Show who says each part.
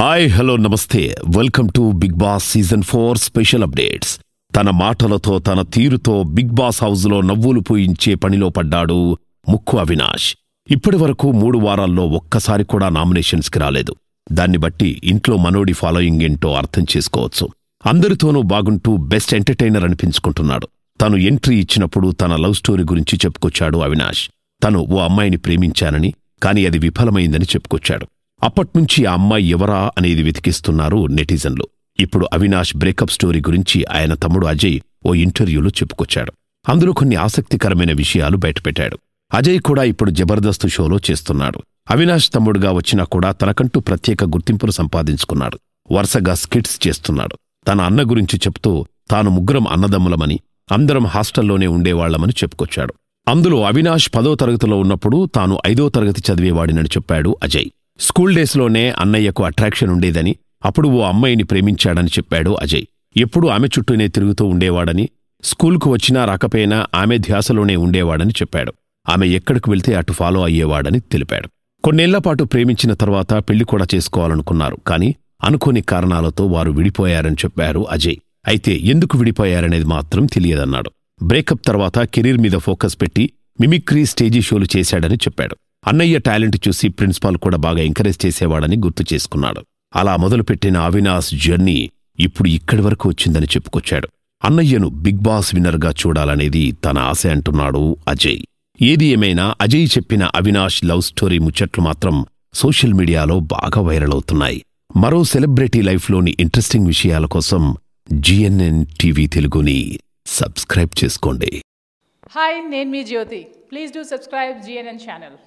Speaker 1: hi hello నమస్తే welcome to Bigg Boss season four special updates తన మాటలతో తన తీరుతో బిగ్ బాస్ హౌస్లో నవ్వులు పూయించే పనిలో పడ్డాడు ముక్కు అవినాష్ ఇప్పటి వరకు మూడు వారాల్లో ఒక్కసారి కూడా నామినేషన్స్కి రాలేదు దాన్ని బట్టి ఇంట్లో మనోడి ఫాలోయింగ్ ఏంటో అర్థం చేసుకోవచ్చు అందరితోనూ బాగుంటూ బెస్ట్ ఎంటర్టైనర్ అనిపించుకుంటున్నాడు తను ఎంట్రీ ఇచ్చినప్పుడు తన లవ్ స్టోరీ గురించి చెప్పుకొచ్చాడు అవినాష్ తను ఓ అమ్మాయిని ప్రేమించానని కాని అది విఫలమైందని చెప్పుకొచ్చాడు అప్పట్నుంచి ఆ అమ్మాయి ఎవరా అనేది వెతికిస్తున్నారు నెటిజన్లు ఇప్పుడు అవినాష్ బ్రేకప్ స్టోరీ గురించి ఆయన తమ్ముడు అజయ్ ఓ ఇంటర్వ్యూలో చెప్పుకొచ్చాడు అందులో కొన్ని ఆసక్తికరమైన విషయాలు బయటపెట్టాడు అజయ్ కూడా ఇప్పుడు జబర్దస్త్ షోలో చేస్తున్నాడు అవినాష్ తమ్ముడుగా వచ్చినా కూడా తనకంటూ ప్రత్యేక గుర్తింపును సంపాదించుకున్నాడు వరుసగా స్కిట్స్ చేస్తున్నాడు తన అన్న గురించి చెప్తూ తాను ముగ్గురం అన్నదమ్ములమని అందరం హాస్టల్లోనే ఉండేవాళ్లమని చెప్పుకొచ్చాడు అందులో అవినాష్ పదో తరగతిలో ఉన్నప్పుడు తాను ఐదో తరగతి చదివేవాడినని చెప్పాడు అజయ్ స్కూల్ డేస్లోనే అన్నయ్యకు అట్రాక్షన్ ఉండేదని అప్పుడు ఓ అమ్మాయిని ప్రేమించాడని చెప్పాడు అజయ్ ఎప్పుడూ ఆమె చుట్టూనే తిరుగుతూ ఉండేవాడని స్కూల్కు వచ్చినా రాకపోయినా ఆమె ధ్యాసలోనే ఉండేవాడని చెప్పాడు ఆమె ఎక్కడికి వెళ్తే అటు ఫాలో అయ్యేవాడని తెలిపాడు కొన్నేళ్లపాటు ప్రేమించిన తర్వాత పెళ్లి కూడా చేసుకోవాలనుకున్నారు కానీ అనుకోని కారణాలతో వారు విడిపోయారని చెప్పారు అజయ్ అయితే ఎందుకు విడిపోయారనేది మాత్రం తెలియదన్నాడు బ్రేకప్ తర్వాత కెరీర్ మీద ఫోకస్ పెట్టి మిమిక్రీ స్టేజీ షోలు చేశాడని చెప్పాడు అన్నయ్య టాలెంట్ చూసి ప్రిన్సిపాల్ కూడా బాగా ఎంకరేజ్ చేసేవాడని గుర్తు చేసుకున్నాడు అలా మొదలుపెట్టిన అవినాష్ జర్నీ ఇప్పుడు ఇక్కడి వరకు వచ్చిందని చెప్పుకొచ్చాడు అన్నయ్యను బిగ్ బాస్ విన్నర్గా చూడాలనేది తన ఆశ అంటున్నాడు అజయ్ ఏది ఏమైనా అజయ్ చెప్పిన అవినాష్ లవ్ స్టోరీ ముచ్చట్లు మాత్రం సోషల్ మీడియాలో బాగా వైరల్ అవుతున్నాయి మరో సెలబ్రిటీ లైఫ్లోని ఇంట్రెస్టింగ్ విషయాల కోసం జిఎన్ఎన్ టీవీ తెలుగుని సబ్స్క్రైబ్ చేసుకోండి హాయ్ నేను మీ Jyothi please do subscribe GNN channel